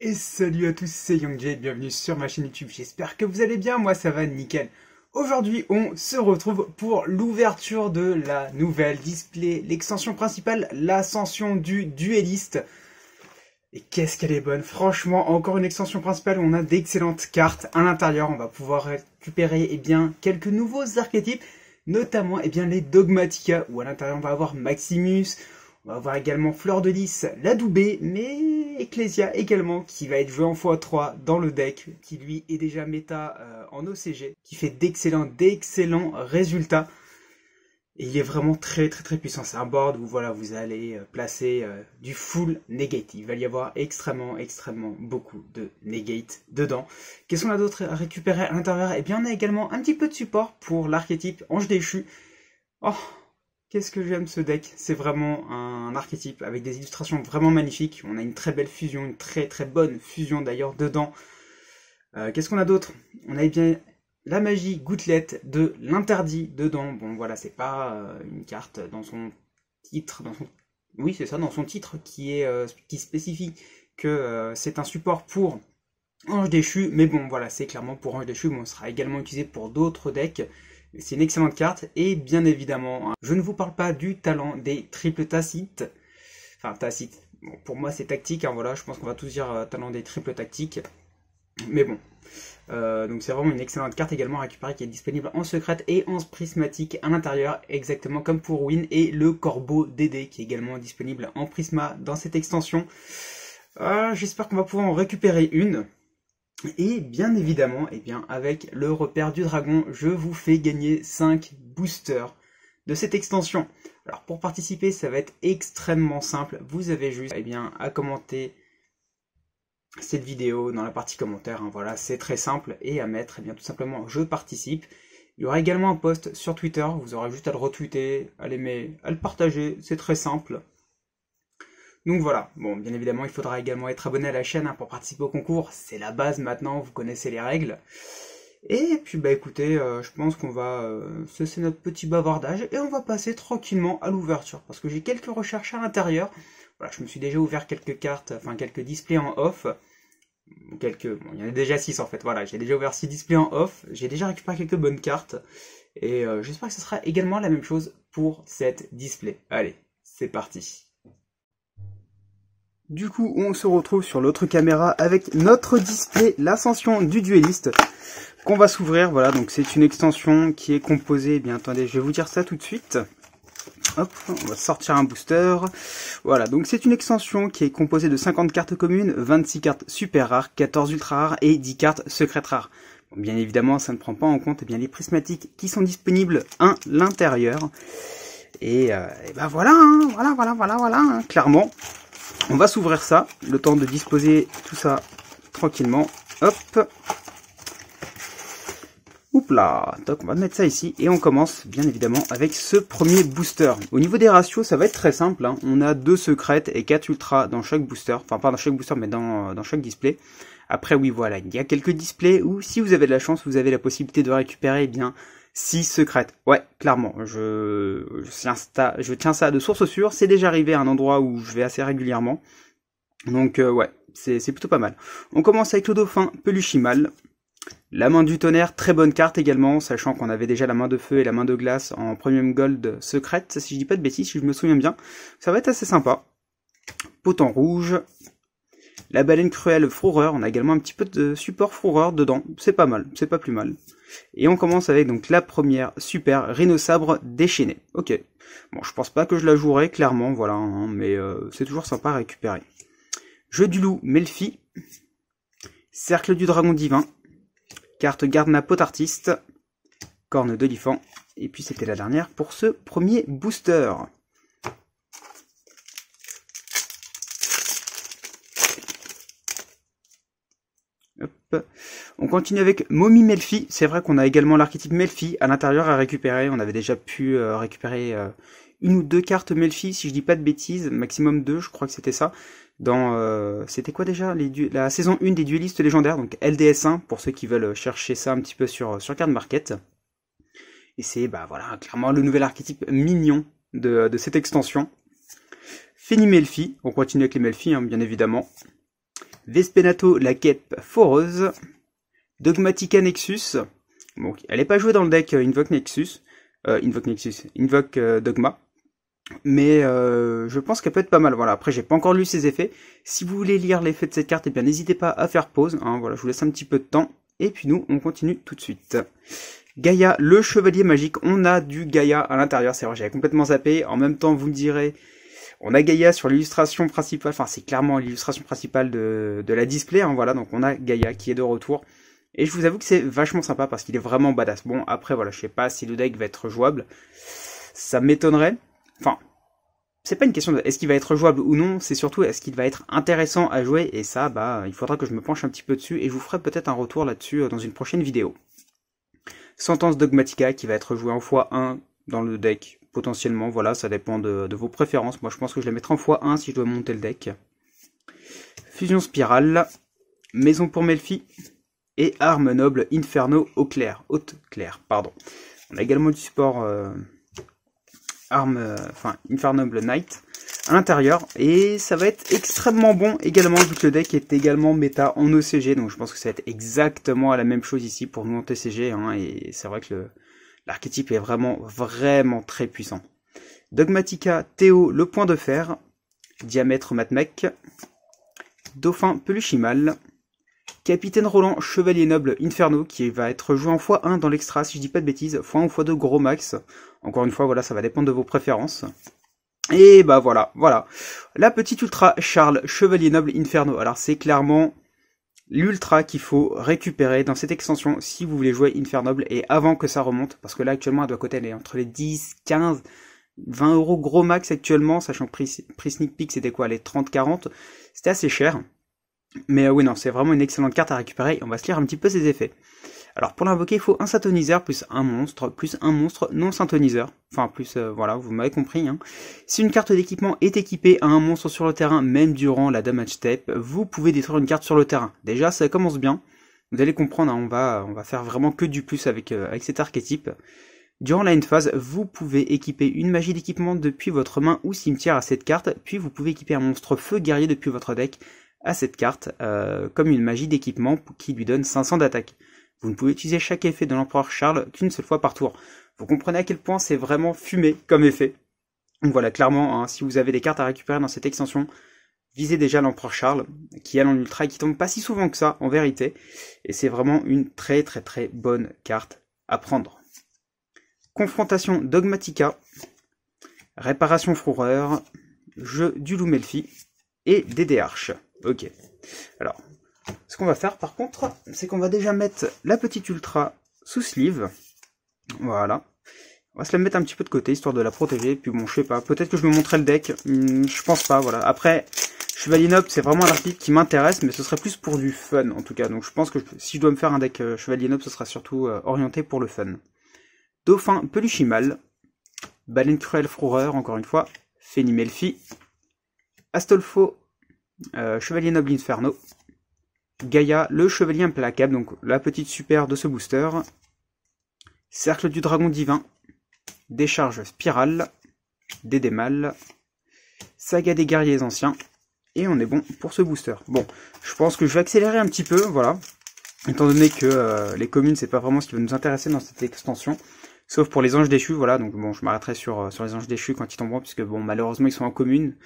Et salut à tous, c'est et bienvenue sur ma chaîne YouTube, j'espère que vous allez bien, moi ça va nickel. Aujourd'hui on se retrouve pour l'ouverture de la nouvelle display, l'extension principale, l'ascension du dueliste. Et qu'est-ce qu'elle est bonne, franchement encore une extension principale où on a d'excellentes cartes à l'intérieur, on va pouvoir récupérer eh bien, quelques nouveaux archétypes, notamment eh bien, les Dogmatica où à l'intérieur on va avoir Maximus, on va avoir également Fleur de Lys, la Doubée, mais Ecclesia également, qui va être joué en x3 dans le deck, qui lui est déjà méta euh, en OCG, qui fait d'excellents, d'excellents résultats. Et il est vraiment très très très puissant. C'est un board où voilà, vous allez euh, placer euh, du full negate. Il va y avoir extrêmement extrêmement beaucoup de negate dedans. Qu'est-ce qu'on a d'autre à récupérer à l'intérieur Eh bien on a également un petit peu de support pour l'archétype Ange déchu. Oh, Qu'est-ce que j'aime ce deck C'est vraiment un archétype avec des illustrations vraiment magnifiques. On a une très belle fusion, une très très bonne fusion d'ailleurs dedans. Euh, qu'est-ce qu'on a d'autre On a eh bien la magie gouttelette de l'interdit dedans. Bon voilà, c'est pas euh, une carte dans son titre, dans son... oui c'est ça, dans son titre qui est euh, qui spécifie que c'est un support pour Ange déchu, mais bon voilà, c'est clairement pour Ange déchu, mais on sera également utilisé pour d'autres decks. C'est une excellente carte et bien évidemment, hein, je ne vous parle pas du talent des triples tacites. Enfin, tacite. pour moi, c'est tactique. Hein, voilà, je pense qu'on va tous dire euh, talent des triples tactiques. Mais bon. Euh, donc c'est vraiment une excellente carte également à récupérer qui est disponible en secrète et en prismatique à l'intérieur, exactement comme pour Win et le Corbeau DD qui est également disponible en prisma dans cette extension. Euh, j'espère qu'on va pouvoir en récupérer une. Et bien évidemment, et eh bien, avec le repère du dragon, je vous fais gagner 5 boosters de cette extension. Alors pour participer, ça va être extrêmement simple. Vous avez juste eh bien, à commenter cette vidéo dans la partie commentaire. Hein. voilà, c'est très simple. Et à mettre Et eh bien, tout simplement je participe. Il y aura également un post sur Twitter. Vous aurez juste à le retweeter, à l'aimer, à le partager. C'est très simple. Donc voilà, bon bien évidemment il faudra également être abonné à la chaîne hein, pour participer au concours, c'est la base maintenant, vous connaissez les règles. Et puis bah écoutez, euh, je pense qu'on va euh, cesser notre petit bavardage et on va passer tranquillement à l'ouverture parce que j'ai quelques recherches à l'intérieur. Voilà, je me suis déjà ouvert quelques cartes, enfin quelques displays en off. Quelques, il y en a déjà 6 en fait, voilà, j'ai déjà ouvert 6 displays en off, j'ai déjà récupéré quelques bonnes cartes et euh, j'espère que ce sera également la même chose pour cette display. Allez, c'est parti. Du coup, on se retrouve sur l'autre caméra avec notre display, l'ascension du dueliste, qu'on va s'ouvrir. Voilà, donc c'est une extension qui est composée. Eh bien, attendez, je vais vous dire ça tout de suite. Hop, on va sortir un booster. Voilà, donc c'est une extension qui est composée de 50 cartes communes, 26 cartes super rares, 14 ultra rares et 10 cartes secrètes rares. bien évidemment, ça ne prend pas en compte eh bien, les prismatiques qui sont disponibles à l'intérieur. Et, euh, ben hein, voilà, voilà, voilà, voilà, voilà, hein, clairement. On va s'ouvrir ça, le temps de disposer tout ça tranquillement. Hop. Oups là, toc, on va mettre ça ici et on commence bien évidemment avec ce premier booster. Au niveau des ratios, ça va être très simple. Hein. On a deux secrètes et quatre ultras dans chaque booster. Enfin, pas dans chaque booster, mais dans, dans chaque display. Après, oui, voilà, il y a quelques displays où si vous avez de la chance, vous avez la possibilité de récupérer eh bien si secrète. Ouais, clairement. Je, tiens, ça, je tiens ça de source sûre. C'est déjà arrivé à un endroit où je vais assez régulièrement. Donc euh, ouais, c'est plutôt pas mal. On commence avec le dauphin Peluchimal. La main du tonnerre, très bonne carte également, sachant qu'on avait déjà la main de feu et la main de glace en premium gold secrète, si je dis pas de bêtises, si je me souviens bien. Ça va être assez sympa. en rouge. La baleine cruelle Froureur, on a également un petit peu de support Froureur dedans, c'est pas mal, c'est pas plus mal. Et on commence avec donc la première super sabre déchaînée. Ok. Bon, je pense pas que je la jouerai, clairement, voilà, hein, mais euh, c'est toujours sympa à récupérer. Jeu du loup, Melfi. Cercle du dragon divin. Carte Gardena ma artiste. Corne d'olifant, Et puis c'était la dernière pour ce premier booster. On continue avec Mommy Melfi. C'est vrai qu'on a également l'archétype Melfi à l'intérieur à récupérer. On avait déjà pu euh, récupérer euh, une ou deux cartes Melfi, si je dis pas de bêtises, maximum deux, je crois que c'était ça. Dans euh, c'était quoi déjà la saison 1 des duelistes légendaires, donc LDS1 pour ceux qui veulent chercher ça un petit peu sur sur Card Market. Et c'est bah voilà clairement le nouvel archétype mignon de, de cette extension. Fini Melfi, on continue avec les Melfi hein, bien évidemment. Vespenato la quête foreuse, Dogmatica Nexus, donc elle n'est pas jouée dans le deck euh, euh, Invoke Nexus, Invoke Nexus, Invoke Dogma, mais euh, je pense qu'elle peut être pas mal. Voilà, après j'ai pas encore lu ses effets. Si vous voulez lire l'effet de cette carte, eh bien n'hésitez pas à faire pause. Hein. voilà, je vous laisse un petit peu de temps. Et puis nous, on continue tout de suite. Gaïa, le chevalier magique, on a du Gaïa à l'intérieur, c'est vrai, j'avais complètement zappé. En même temps, vous me direz, on a Gaïa sur l'illustration principale, enfin c'est clairement l'illustration principale de, de la display, hein, voilà, donc on a Gaïa qui est de retour. Et je vous avoue que c'est vachement sympa parce qu'il est vraiment badass. Bon, après, voilà, je sais pas si le deck va être jouable. Ça m'étonnerait. Enfin, c'est pas une question de est-ce qu'il va être jouable ou non, c'est surtout est-ce qu'il va être intéressant à jouer. Et ça, bah, il faudra que je me penche un petit peu dessus et je vous ferai peut-être un retour là-dessus euh, dans une prochaine vidéo. Sentence Dogmatica qui va être jouée en x1 dans le deck potentiellement. Voilà, ça dépend de, vos préférences. Moi, je pense que je la mettrai en x1 si je dois monter le deck. Fusion spirale, maison pour Melfi et arme noble Inferno au clair, haute claire, pardon. On a également du support euh, arme, euh, enfin Inferno Knight à l'intérieur et ça va être extrêmement bon également vu que le deck est également méta en OCG donc je pense que ça va être exactement la même chose ici pour monter CG, TCG et c'est vrai que le, L'archétype est vraiment, vraiment très puissant. Dogmatica, Théo, le point de fer, diamètre Matmec, Dauphin, Peluchimal, Capitaine Roland, Chevalier Noble, Inferno, qui va être joué en x1 dans l'extra, si je dis pas de bêtises, x1 ou x2 gros max. Encore une fois, voilà, ça va dépendre de vos préférences. Et bah voilà, voilà. La petite ultra Charles, Chevalier Noble, Inferno. Alors c'est clairement l'ultra qu'il faut récupérer dans cette extension si vous voulez jouer Infernoble et avant que ça remonte, parce que là actuellement elle doit est entre les 10, 15, 20 euros gros max actuellement, sachant que prix, sneak peek c'était quoi, les 30, 40, c'était assez cher. Mais euh, oui non, c'est vraiment une excellente carte à récupérer on va se lire un petit peu ses effets. Alors pour l'invoquer, il faut un syntoniseur plus un monstre, plus un monstre non syntoniseur. Enfin plus, euh, voilà, vous m'avez compris. Hein. Si une carte d'équipement est équipée à un monstre sur le terrain, même durant la damage step, vous pouvez détruire une carte sur le terrain. Déjà, ça commence bien. Vous allez comprendre, hein, on, va, on va faire vraiment que du plus avec, euh, avec cet archétype. Durant la end phase, vous pouvez équiper une magie d'équipement depuis votre main ou cimetière à cette carte, puis vous pouvez équiper un monstre feu guerrier depuis votre deck à cette carte, euh, comme une magie d'équipement qui lui donne 500 d'attaque. Vous ne pouvez utiliser chaque effet de l'empereur Charles qu'une seule fois par tour. Vous comprenez à quel point c'est vraiment fumé comme effet. Donc voilà, clairement, hein, si vous avez des cartes à récupérer dans cette extension, visez déjà l'empereur Charles, qui est en ultra et qui tombe pas si souvent que ça, en vérité. Et c'est vraiment une très très très bonne carte à prendre. Confrontation Dogmatica, Réparation Froureur, Jeu du Loup Melfi et Dédéarche. Ok. Alors, ce qu'on va faire par contre, c'est qu'on va déjà mettre la petite ultra sous sleeve. Voilà. On va se la mettre un petit peu de côté, histoire de la protéger. Puis bon, je sais pas, peut-être que je me montrerai le deck. Hmm, je pense pas, voilà. Après, Chevalier Noble, c'est vraiment un qui m'intéresse, mais ce serait plus pour du fun, en tout cas. Donc je pense que si je dois me faire un deck euh, Chevalier Noble, ce sera surtout euh, orienté pour le fun. Dauphin Peluchimal. Baleine Cruelle Froureur, encore une fois. Feni Astolfo. Euh, Chevalier Noble Inferno. Gaïa, le chevalier implacable, donc la petite super de ce booster. Cercle du dragon divin. Décharge spirale. Dédémal. Saga des guerriers anciens. Et on est bon pour ce booster. Bon, je pense que je vais accélérer un petit peu, voilà. Étant donné que euh, les communes, c'est pas vraiment ce qui va nous intéresser dans cette extension. Sauf pour les anges déchus, voilà. Donc bon, je m'arrêterai sur, euh, sur les anges déchus quand ils tomberont, puisque bon, malheureusement, ils sont en commune.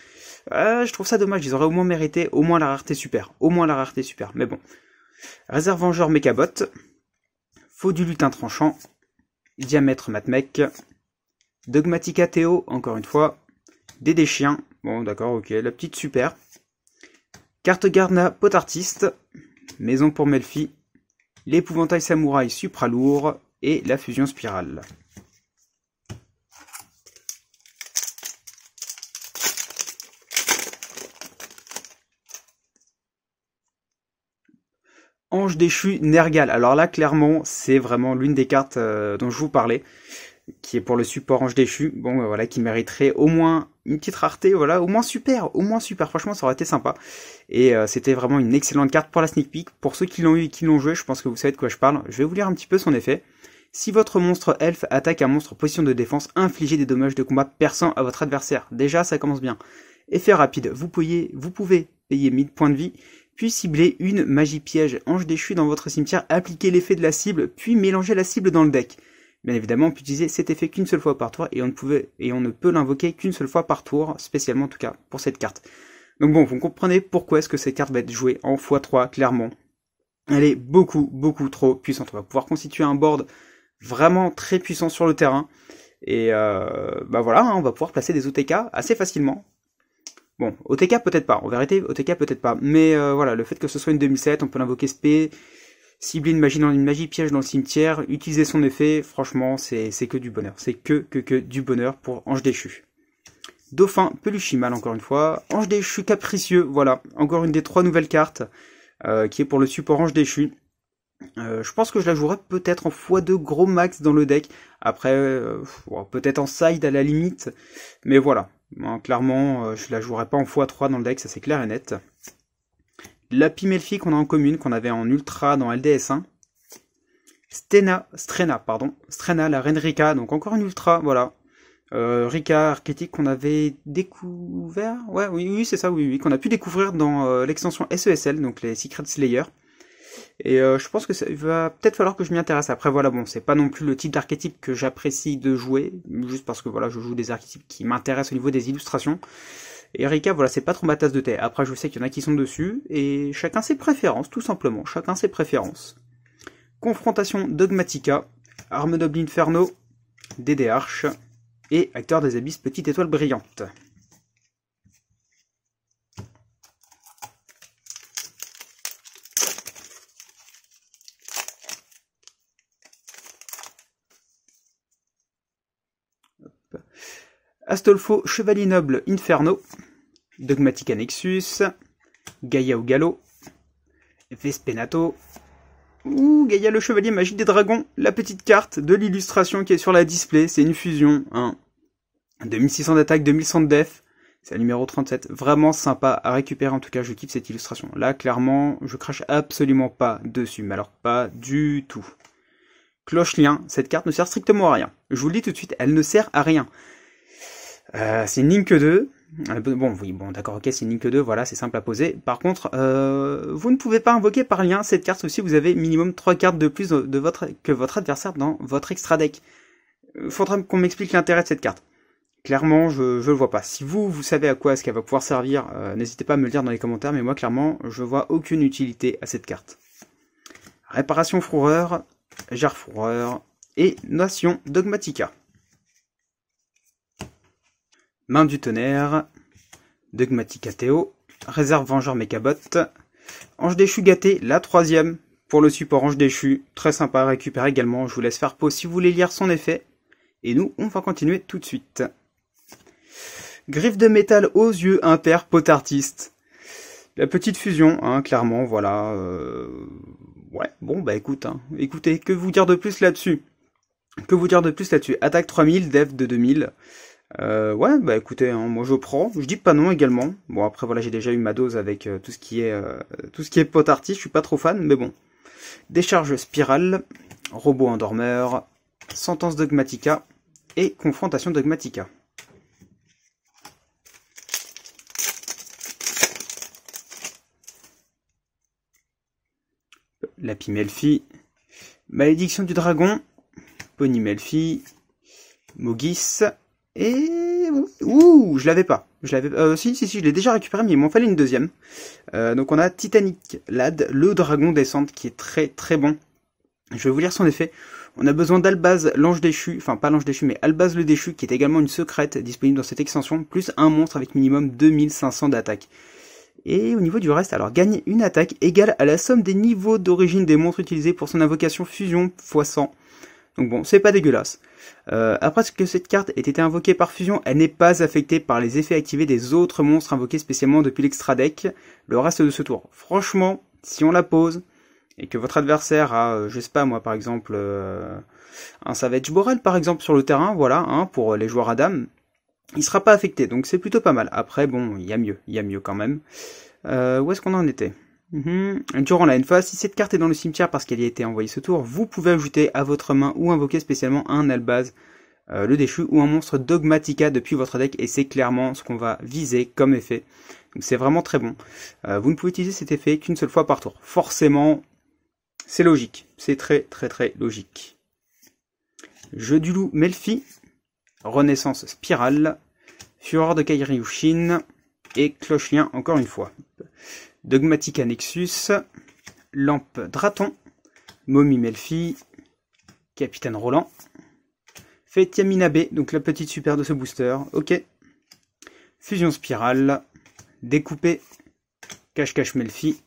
Euh, je trouve ça dommage. Ils auraient au moins mérité au moins la rareté super. Au moins la rareté super. Mais bon. Réserve Vengeur Mechabot. Faux du lutin tranchant. Diamètre Matmec. Dogmatica Théo, encore une fois. des Chien. Bon, d'accord, ok. La petite super. Carte Garna artiste, Maison pour Melfi. L'épouvantail samouraï lourd et la fusion spirale. Ange déchu Nergal. Alors là, clairement, c'est vraiment l'une des cartes euh, dont je vous parlais, qui est pour le support Ange déchu. Bon, euh, voilà, qui mériterait au moins une petite rareté, voilà, au moins super, au moins super. Franchement, ça aurait été sympa. Et euh, c'était vraiment une excellente carte pour la sneak peek. Pour ceux qui l'ont eu et qui l'ont joué, je pense que vous savez de quoi je parle. Je vais vous lire un petit peu son effet. Si votre monstre elfe attaque un monstre en position de défense, infligez des dommages de combat perçants à votre adversaire. Déjà, ça commence bien. Effet rapide, vous pouvez, vous pouvez payer 1000 points de vie, puis cibler une magie piège ange déchu dans votre cimetière, appliquer l'effet de la cible, puis mélanger la cible dans le deck. Bien évidemment, on peut utiliser cet effet qu'une seule fois par tour et on ne, pouvait, et on ne peut l'invoquer qu'une seule fois par tour, spécialement en tout cas pour cette carte. Donc bon, vous comprenez pourquoi est-ce que cette carte va être jouée en x3, clairement. Elle est beaucoup, beaucoup trop puissante. On va pouvoir constituer un board vraiment très puissant sur le terrain. Et euh, bah voilà, hein, on va pouvoir placer des OTK assez facilement. Bon, OTK peut-être pas, en vérité, OTK peut-être pas. Mais euh, voilà, le fait que ce soit une 2007, on peut l'invoquer SP, cibler une magie dans une magie, piège dans le cimetière, utiliser son effet, franchement, c'est que du bonheur. C'est que, que, que du bonheur pour Ange Déchu. Dauphin, Peluchimal encore une fois. Ange Déchu, Capricieux, voilà, encore une des trois nouvelles cartes, euh, qui est pour le support Ange Déchu. Euh, je pense que je la jouerai peut-être en x2 gros max dans le deck. Après, euh, peut-être en side à la limite. Mais voilà. Hein, clairement, euh, je la jouerai pas en x3 dans le deck, ça c'est clair et net. La Pimelfi qu'on a en commune, qu'on avait en ultra dans LDS1. Stena, Strena, pardon. Strena, la reine Rika, donc encore une ultra, voilà. Rika, archétype qu'on avait découvert. Ouais, oui, oui, c'est ça, oui, oui, qu'on a pu découvrir dans l'extension SESL, donc les Secret Slayer. Et euh, je pense que ça va peut-être falloir que je m'y intéresse. Après, voilà, bon, c'est pas non plus le type d'archétype que j'apprécie de jouer, juste parce que voilà, je joue des archétypes qui m'intéressent au niveau des illustrations. Et Erika, voilà, c'est pas trop ma tasse de thé. Après, je sais qu'il y en a qui sont dessus, et chacun ses préférences, tout simplement. Chacun ses préférences. Confrontation Dogmatica, Arme Noble Inferno, DD Arche, et Acteur des Abysses Petite Étoile Brillante. Astolfo, Chevalier Noble, Inferno, Dogmatica Nexus, Gaia ou Gallo, Vespenato, ou Gaïa le Chevalier Magique des Dragons, la petite carte de l'illustration qui est sur la display, c'est une fusion, hein. 2600 d'attaque, 2100 de def, c'est la numéro 37, vraiment sympa à récupérer en tout cas, je kiffe cette illustration. Là, clairement, je crache absolument pas dessus, mais alors pas du tout. Cloche-lien, cette carte ne sert strictement à rien. Je vous le dis tout de suite, elle ne sert à rien. Euh, c'est une que 2. Euh, bon, oui, bon, d'accord, ok, c'est une que 2, voilà, c'est simple à poser. Par contre, euh, vous ne pouvez pas invoquer par lien cette carte si vous avez minimum 3 cartes de plus de votre, que votre adversaire dans votre extra deck. Faudra qu'on m'explique l'intérêt de cette carte. Clairement, je, ne le vois pas. Si vous, vous savez à quoi est-ce qu'elle va pouvoir servir, n'hésitez pas à me le dire dans les commentaires, mais moi, clairement, je vois aucune utilité à cette carte. Réparation Froureur, Gère Froureur et Nation Dogmatica. Main du tonnerre, Dogmatic Athéo, Réserve Vengeur Mechabot, Ange déchu gâté, la troisième, pour le support Ange déchu, très sympa à récupérer également, je vous laisse faire pause si vous voulez lire son effet, et nous, on va continuer tout de suite. Griffe de métal aux yeux, impair, pot artiste. La petite fusion, hein, clairement, voilà. Euh, ouais, bon, bah écoute, hein. écoutez, que vous dire de plus là-dessus que vous dire de plus là-dessus Attaque 3000, Dev de 2000. Euh, ouais, bah écoutez, hein, moi je prends. Je dis pas non également. Bon après voilà, j'ai déjà eu ma dose avec euh, tout ce qui est euh, tout ce qui est potartis. Je suis pas trop fan, mais bon. Décharge spirale, robot endormeur, sentence dogmatica et confrontation dogmatica. La Melfi, Malédiction du dragon, Pony Melfi, Mogis, et ouh, je l'avais pas. Je l'avais. Euh, si, si, si, je l'ai déjà récupéré, mais il m'en fallait une deuxième. Euh, donc on a Titanic Lad, le dragon descente, qui est très très bon. Je vais vous lire son effet. On a besoin d'Albaz, l'ange déchu, enfin pas l'ange déchu, mais Albaz le déchu, qui est également une secrète disponible dans cette extension, plus un monstre avec minimum 2500 d'attaque. Et au niveau du reste, alors gagne une attaque égale à la somme des niveaux d'origine des monstres utilisés pour son invocation fusion x 100. Donc bon, c'est pas dégueulasse. Euh, après que cette carte ait été invoquée par fusion, elle n'est pas affectée par les effets activés des autres monstres invoqués spécialement depuis l'extra deck le reste de ce tour. Franchement, si on la pose, et que votre adversaire a, euh, je sais pas moi par exemple, euh, un Savage Borel par exemple sur le terrain, voilà, hein, pour euh, les joueurs à il sera pas affecté, donc c'est plutôt pas mal. Après bon, il y a mieux, il y a mieux quand même. où est-ce qu'on en était Durant la phase, si cette carte est dans le cimetière parce qu'elle y a été envoyée ce tour, vous pouvez ajouter à votre main ou invoquer spécialement un Albaz, euh, le déchu, ou un monstre Dogmatica depuis votre deck, et c'est clairement ce qu'on va viser comme effet. Donc c'est vraiment très bon. Euh, vous ne pouvez utiliser cet effet qu'une seule fois par tour. Forcément, c'est logique. C'est très très très logique. Jeu du loup Melfi, Renaissance Spirale, Fureur de Kairiushin, et Clochelien encore une fois. Dogmatica Nexus, Lampe Draton, Mommy Melfi, Capitaine Roland, Fetiamina B, donc la petite super de ce booster, ok. Fusion Spirale, Découpé, Cache-Cache Melfi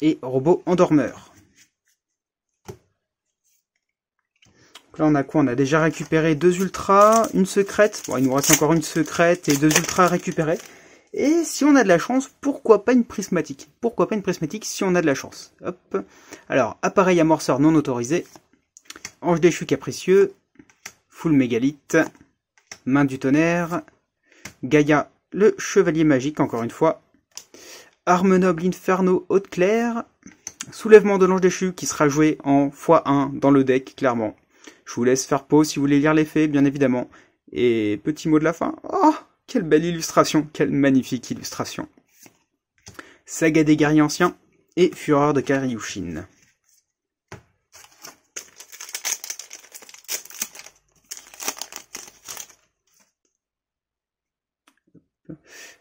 et Robot Endormeur. Donc là on a quoi On a déjà récupéré deux ultras, une secrète, bon il nous reste encore une secrète et deux ultras récupérés. Et si on a de la chance, pourquoi pas une prismatique Pourquoi pas une prismatique si on a de la chance Hop. Alors, appareil amorceur non autorisé, ange déchu capricieux, full mégalite, main du tonnerre, Gaïa le chevalier magique encore une fois, arme noble inferno haute claire, soulèvement de l'ange déchu qui sera joué en x1 dans le deck clairement. Je vous laisse faire pause si vous voulez lire les faits bien évidemment. Et petit mot de la fin. Oh quelle belle illustration, quelle magnifique illustration. Saga des guerriers anciens et Fureur de Karyushin.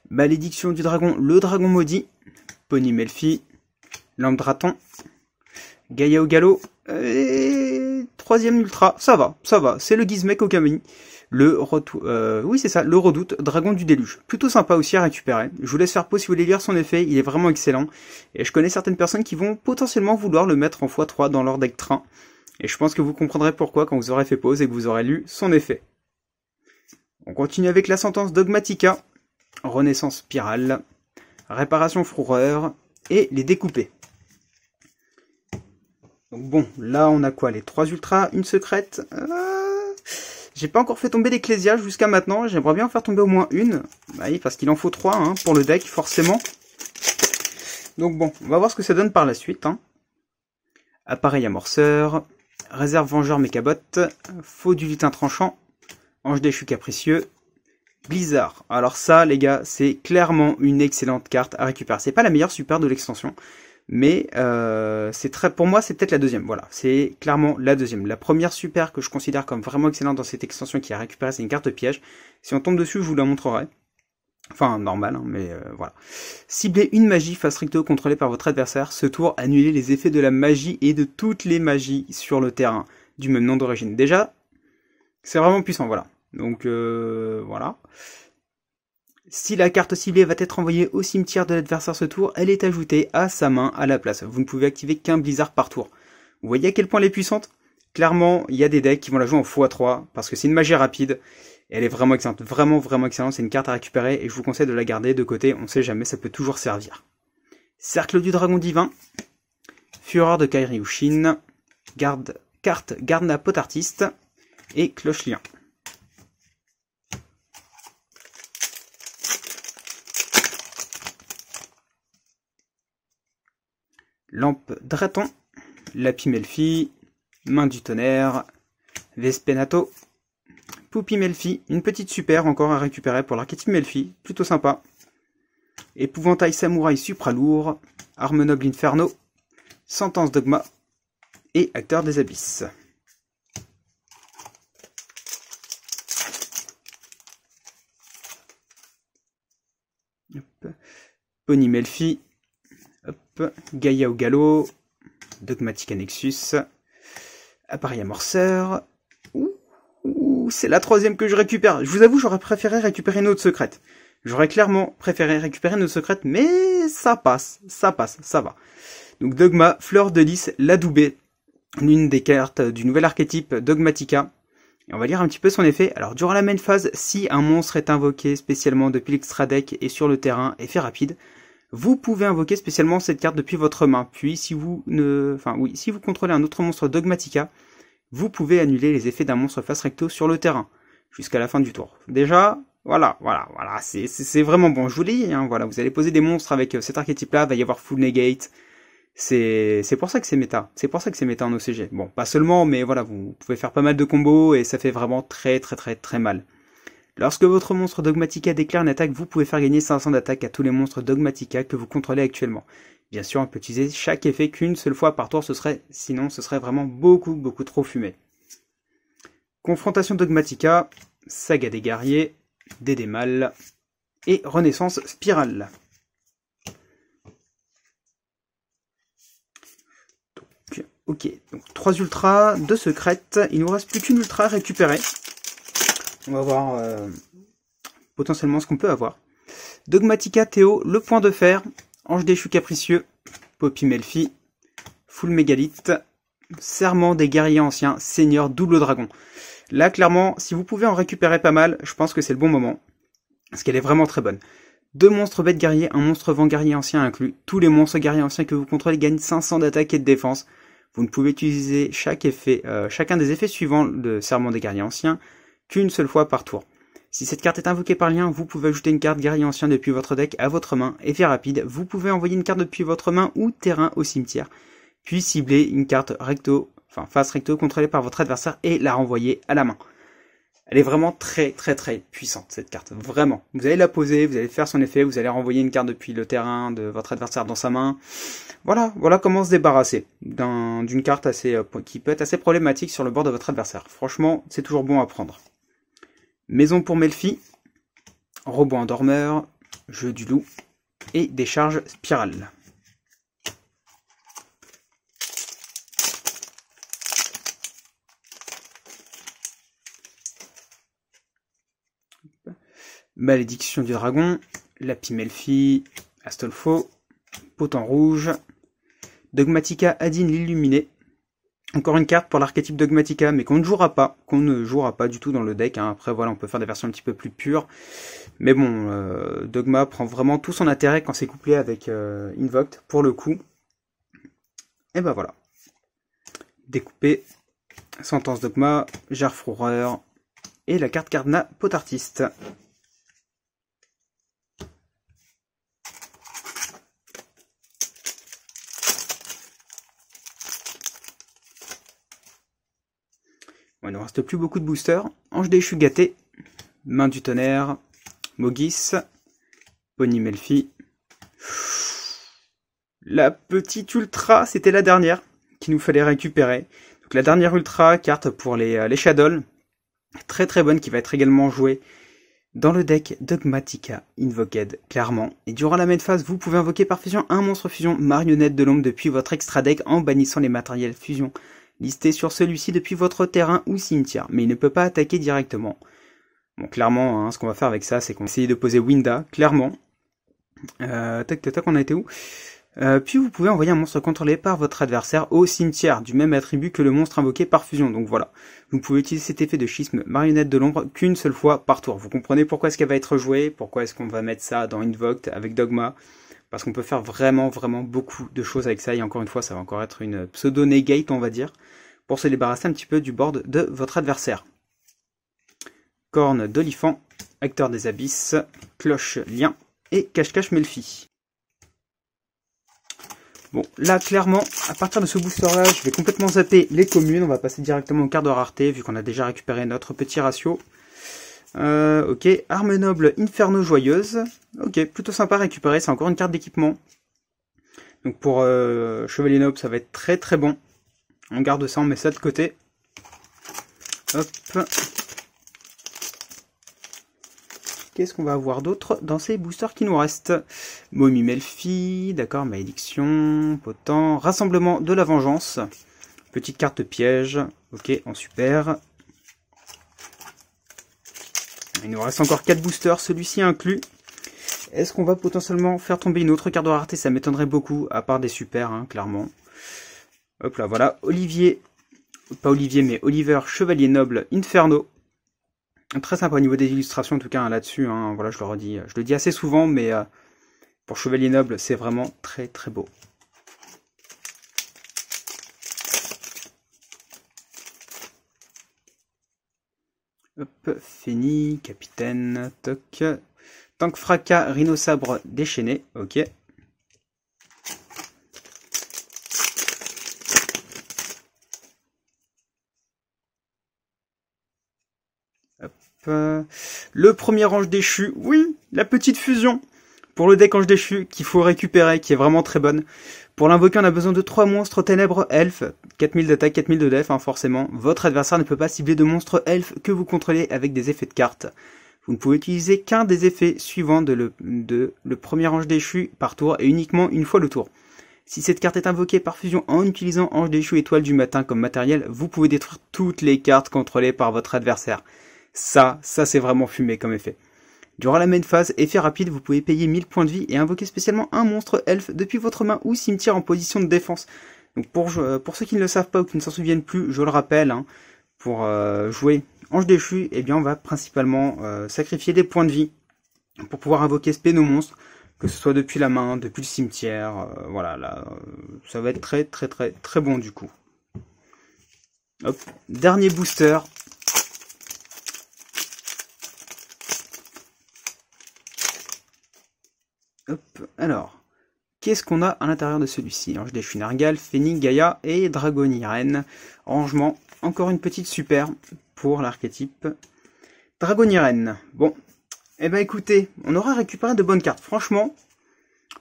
Malédiction du dragon, le dragon maudit, Pony Melfi, Lamdraton, Gaïa au galop, et troisième ultra, ça va, ça va, c'est le au Okami le euh, oui c'est ça, le Redoute, Dragon du Déluge. Plutôt sympa aussi à récupérer. Je vous laisse faire pause si vous voulez lire son effet, il est vraiment excellent. Et je connais certaines personnes qui vont potentiellement vouloir le mettre en x3 dans leur deck train. Et je pense que vous comprendrez pourquoi quand vous aurez fait pause et que vous aurez lu son effet. On continue avec la sentence Dogmatica, Renaissance Spirale, Réparation Froureur et les découpés. bon, là on a quoi Les 3 ultras, une secrète euh, j'ai pas encore fait tomber l'Ecclésia jusqu'à maintenant. J'aimerais bien en faire tomber au moins une. Bah parce qu'il en faut trois hein, pour le deck, forcément. Donc bon, on va voir ce que ça donne par la suite. Hein. Appareil amorceur, réserve vengeur mécabot, faux du litin tranchant, ange déchu capricieux, blizzard. Alors ça, les gars, c'est clairement une excellente carte à récupérer. C'est pas la meilleure super de l'extension, mais euh, c'est très pour moi c'est peut-être la deuxième. Voilà, c'est clairement la deuxième. La première super que je considère comme vraiment excellente dans cette extension qui a récupéré, c'est une carte piège. Si on tombe dessus, je vous la montrerai. Enfin, normal, hein, mais euh, voilà. Cibler une magie face recto contrôlée par votre adversaire. Ce tour, annuler les effets de la magie et de toutes les magies sur le terrain du même nom d'origine. Déjà, c'est vraiment puissant, voilà. Donc, euh, voilà. Si la carte ciblée va être envoyée au cimetière de l'adversaire ce tour, elle est ajoutée à sa main à la place. Vous ne pouvez activer qu'un blizzard par tour. Vous voyez à quel point elle est puissante Clairement, il y a des decks qui vont la jouer en x3 parce que c'est une magie rapide. elle est vraiment excellente, vraiment vraiment excellente, c'est une carte à récupérer et je vous conseille de la garder de côté, on sait jamais, ça peut toujours servir. Cercle du dragon divin, Fureur de Kairiushin, garde, carte Garde la pote artiste et Cloche lien. Lampe Draton, Melfi, Main du Tonnerre, Vespenato, Poupie Melfi, une petite super encore à récupérer pour l'archétype Melfi, plutôt sympa. Épouvantail Samouraï Supralourd, Arme Noble Inferno, Sentence Dogma et Acteur des Abysses. Pony Melfi, Gaïa au galop, Dogmatica Nexus Appareil amorceur. ou c'est la troisième que je récupère. Je vous avoue, j'aurais préféré récupérer une autre secrète. J'aurais clairement préféré récupérer nos secrète mais ça passe, ça passe, ça va. Donc Dogma, Fleur de Lys, l'adoubé, l'une des cartes du nouvel archétype Dogmatica. Et on va lire un petit peu son effet. Alors durant la même phase, si un monstre est invoqué spécialement depuis l'extra deck et sur le terrain, effet rapide, vous pouvez invoquer spécialement cette carte depuis votre main, puis si vous ne, enfin oui, si vous contrôlez un autre monstre Dogmatica, vous pouvez annuler les effets d'un monstre face recto sur le terrain jusqu'à la fin du tour. Déjà, voilà, voilà, voilà, c'est vraiment bon. Je vous l'ai hein, voilà, vous allez poser des monstres avec euh, cet archétype-là, va y avoir full negate. C'est pour ça que c'est méta. C'est pour ça que c'est méta en OCG. Bon, pas seulement, mais voilà, vous pouvez faire pas mal de combos et ça fait vraiment très très très très mal. Lorsque votre monstre Dogmatica déclare une attaque, vous pouvez faire gagner 500 d'attaque à tous les monstres Dogmatica que vous contrôlez actuellement. Bien sûr, on peut utiliser chaque effet qu'une seule fois par tour, ce serait, sinon ce serait vraiment beaucoup, beaucoup trop fumé. Confrontation Dogmatica, Saga des Guerriers, Dédémal et Renaissance Spirale. ok, donc 3 ultras, 2 secrètes, il nous reste plus qu'une ultra à récupérer on va voir euh, potentiellement ce qu'on peut avoir. Dogmatica, Théo, Le Point de Fer, Ange déchu capricieux, Poppy Melfi, Full Mégalith, Serment des guerriers anciens, Seigneur Double Dragon. Là, clairement, si vous pouvez en récupérer pas mal, je pense que c'est le bon moment. Parce qu'elle est vraiment très bonne. Deux monstres bêtes guerriers, un monstre vent guerrier ancien inclus. Tous les monstres guerriers anciens que vous contrôlez gagnent 500 d'attaque et de défense. Vous ne pouvez utiliser chaque effet, euh, chacun des effets suivants de Serment des guerriers anciens qu'une seule fois par tour. Si cette carte est invoquée par lien, vous pouvez ajouter une carte guerrier ancien depuis votre deck à votre main. Et Effet rapide, vous pouvez envoyer une carte depuis votre main ou terrain au cimetière, puis cibler une carte recto, enfin face recto contrôlée par votre adversaire et la renvoyer à la main. Elle est vraiment très très très puissante cette carte, vraiment. Vous allez la poser, vous allez faire son effet, vous allez renvoyer une carte depuis le terrain de votre adversaire dans sa main. Voilà, voilà comment se débarrasser d'une carte assez, euh, qui peut être assez problématique sur le bord de votre adversaire. Franchement, c'est toujours bon à prendre. Maison pour Melfi, Robot endormeur, Jeu du loup et des charges spirales. Malédiction du dragon, Lapi Melfi, Astolfo, Potent rouge, Dogmatica Adine l'illuminé, encore une carte pour l'archétype Dogmatica, mais qu'on ne jouera pas, qu'on ne jouera pas du tout dans le deck. Hein. Après, voilà, on peut faire des versions un petit peu plus pures. Mais bon, euh, Dogma prend vraiment tout son intérêt quand c'est couplé avec euh, Invoked, pour le coup. Et ben voilà. Découpé, Sentence Dogma, Jarre et la carte Cardna Potartiste. il ne reste plus beaucoup de boosters. Ange déchu gâté. Main du tonnerre. Mogis. Pony Melfi. La petite ultra, c'était la dernière qu'il nous fallait récupérer. Donc la dernière ultra, carte pour les, euh, les Shadows. Très très bonne qui va être également jouée dans le deck Dogmatica Invoked, clairement. Et durant la main phase, vous pouvez invoquer par fusion un monstre fusion marionnette de l'ombre depuis votre extra deck en bannissant les matériels fusion listé sur celui-ci depuis votre terrain ou cimetière, mais il ne peut pas attaquer directement. Bon, clairement, hein, ce qu'on va faire avec ça, c'est qu'on va essayer de poser Winda, clairement. Euh, tac, tac, tac, on a été où euh, puis vous pouvez envoyer un monstre contrôlé par votre adversaire au cimetière, du même attribut que le monstre invoqué par fusion, donc voilà. Vous pouvez utiliser cet effet de schisme marionnette de l'ombre qu'une seule fois par tour. Vous comprenez pourquoi est-ce qu'elle va être jouée, pourquoi est-ce qu'on va mettre ça dans Invoked avec Dogma, parce qu'on peut faire vraiment, vraiment beaucoup de choses avec ça. Et encore une fois, ça va encore être une pseudo-negate, on va dire, pour se débarrasser un petit peu du board de votre adversaire. Corne d'Olifant, Acteur des Abysses, Cloche Lien et Cache-Cache Melfi. Bon, là, clairement, à partir de ce booster-là, je vais complètement zapper les communes. On va passer directement au quart de rareté, vu qu'on a déjà récupéré notre petit ratio. Euh, ok, Arme Noble, Inferno Joyeuse. Ok, plutôt sympa à récupérer, c'est encore une carte d'équipement. Donc pour euh, Chevalier Noble, ça va être très très bon. On garde ça, on met ça de côté. Hop. Qu'est-ce qu'on va avoir d'autre dans ces boosters qui nous restent Momie Melfi, d'accord, Malédiction, Potent, Rassemblement de la Vengeance, Petite carte piège, ok, en super, il nous reste encore 4 boosters, celui-ci inclus. Est-ce qu'on va potentiellement faire tomber une autre carte de rareté Ça m'étonnerait beaucoup, à part des supers, hein, clairement. Hop là, voilà. Olivier, pas Olivier, mais Oliver, Chevalier Noble, Inferno. Très sympa au niveau des illustrations, en tout cas, là-dessus. Hein. voilà, je le redis. Je le dis assez souvent, mais euh, pour Chevalier Noble, c'est vraiment très très beau. Hop, capitaine, toc. Tank fracas, sabre déchaîné, ok. Le premier ange déchu, oui, la petite fusion pour le Ange déchu, qu'il faut récupérer, qui est vraiment très bonne. Pour l'invoquer, on a besoin de 3 monstres ténèbres elfes, 4000 d'attaque, 4000 de def, hein, forcément. Votre adversaire ne peut pas cibler de monstres elfes que vous contrôlez avec des effets de cartes. Vous ne pouvez utiliser qu'un des effets suivants de le, de le premier ange déchu par tour et uniquement une fois le tour. Si cette carte est invoquée par fusion en utilisant ange déchu étoile du matin comme matériel, vous pouvez détruire toutes les cartes contrôlées par votre adversaire. Ça, ça c'est vraiment fumé comme effet. Durant la même phase, effet rapide, vous pouvez payer 1000 points de vie et invoquer spécialement un monstre elfe depuis votre main ou cimetière en position de défense. Donc pour, euh, pour ceux qui ne le savent pas ou qui ne s'en souviennent plus, je le rappelle, hein, pour euh, jouer Ange déchu, eh bien on va principalement euh, sacrifier des points de vie pour pouvoir invoquer ce nos monstres, que ce soit depuis la main, depuis le cimetière, voilà, là, ça va être très très très très bon du coup. Hop, dernier booster, Alors, qu'est-ce qu'on a à l'intérieur de celui-ci Ange des déchue Nargal, Gaïa et Dragonirène. Rangement, encore une petite super pour l'archétype Dragonirène. Bon, eh ben écoutez, on aura récupéré de bonnes cartes. Franchement,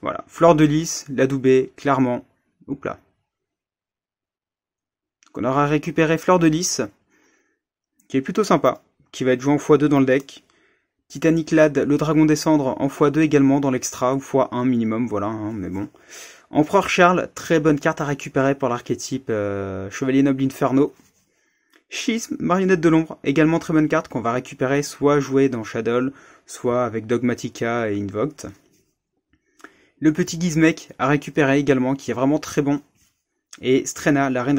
voilà, Fleur de Lys, Ladoubé, clairement. Oups là. Donc on aura récupéré Fleur de Lys, qui est plutôt sympa, qui va être joué en x2 dans le deck. Titanic Lad, Le Dragon des Cendres en x2 également dans l'extra, ou x1 minimum, voilà, hein, mais bon. Empereur Charles, très bonne carte à récupérer pour l'archétype euh, Chevalier Noble Inferno. Schisme, Marionnette de l'Ombre, également très bonne carte qu'on va récupérer soit jouer dans Shadow, soit avec Dogmatica et Invoked. Le petit Gizmek à récupérer également, qui est vraiment très bon. Et Strena, la reine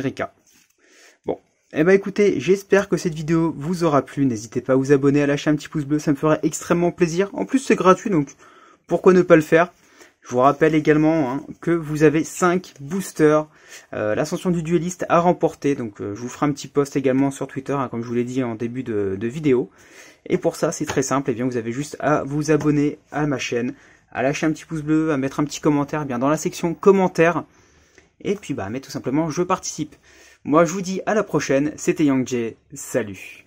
eh ben écoutez, j'espère que cette vidéo vous aura plu. N'hésitez pas à vous abonner, à lâcher un petit pouce bleu, ça me ferait extrêmement plaisir. En plus c'est gratuit, donc pourquoi ne pas le faire je vous rappelle également hein, que vous avez 5 boosters, euh, l'ascension du dueliste à remporter. Donc euh, je vous ferai un petit post également sur Twitter, hein, comme je vous l'ai dit en début de, vidéo. Et pour ça, c'est très simple, et eh bien vous avez juste à vous abonner à ma chaîne, à lâcher un petit pouce bleu, à mettre un petit commentaire bien dans la section commentaires, et puis bah mais tout simplement je participe. Moi, je vous dis à la prochaine. C'était Yang Jay. Salut.